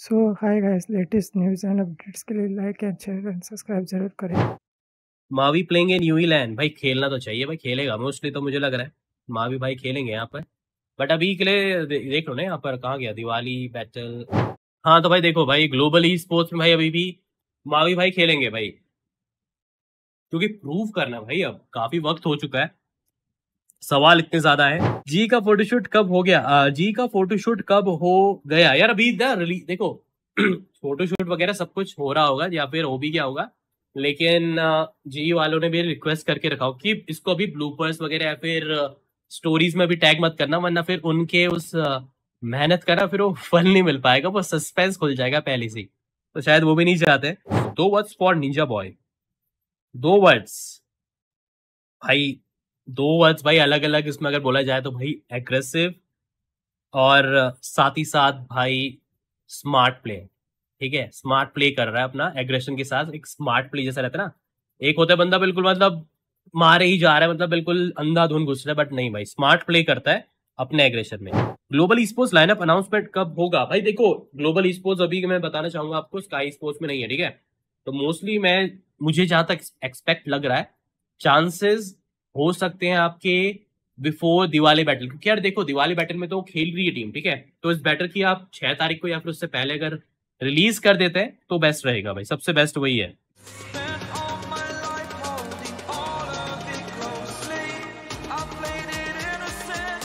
so hi guys latest news and updates के लिए like and share and subscribe जरूर करें मावी प्लेइंग इन न्यूजीलैंड भाई खेलना तो चाहिए भाई खेलेगा मोस्टली तो मुझे लग रहा है मावी भाई खेलेंगे यहाँ पर बट अभी के लिए देख लो ना यहाँ पर कहाँ गया दिवाली बैटल हाँ तो भाई देखो भाई ग्लोबल ई स्पोर्ट्स में भाई अभी भी मावी भाई खेलेंगे भाई क्योंकि प्रूव करना भाई अब काफी वक्त हो चुका है सवाल इतने ज्यादा है जी का फोटोशूट कब हो गया जी का फोटोशूट कब हो गया यार अभी रिलीज देखो फोटोशूट वगैरह सब कुछ हो रहा होगा या फिर हो भी गया होगा लेकिन जी वालों ने भी रिक्वेस्ट करके रखा हो कि इसको अभी ब्लूपर्स वगैरह या फिर स्टोरीज में भी टैग मत करना वरना फिर उनके उस मेहनत करना फिर वो फल नहीं मिल पाएगा वो सस्पेंस खुल जाएगा पहले से तो शायद वो भी नहीं चाहते दो वर्ड्स फॉर निंजा बॉय दो वर्ड्स भाई दो वर्ड्स भाई अलग अलग इसमें अगर बोला जाए तो भाई एग्रेसिव और साथ ही साथ भाई स्मार्ट प्ले ठीक है स्मार्ट प्ले कर रहा है अपना एग्रेशन के साथ एक स्मार्ट प्ले जैसा रहता है ना एक होता है बंदा बिल्कुल मतलब मारे ही जा रहा है मतलब बिल्कुल अंधाधुन घुस रहा है बट नहीं भाई स्मार्ट प्ले करता है अपने एग्रेशन में ग्लोबल स्पोर्ट्स लाइनअप अनाउंसमेंट कब होगा भाई देखो ग्लोबल स्पोर्ट्स अभी मैं बताना चाहूंगा आपको स्काई स्पोर्ट्स में नहीं है ठीक है तो मोस्टली मैं मुझे जहां तक एक्सपेक्ट लग रहा है चांसेस हो सकते हैं आपके बिफोर दिवाली बैटल क्योंकि यार देखो दिवाली बैटल में तो खेल रही है टीम ठीक है तो इस बैटल की आप छह तारीख को या फिर उससे पहले अगर रिलीज कर देते हैं तो बेस्ट रहेगा भाई सबसे बेस्ट वही है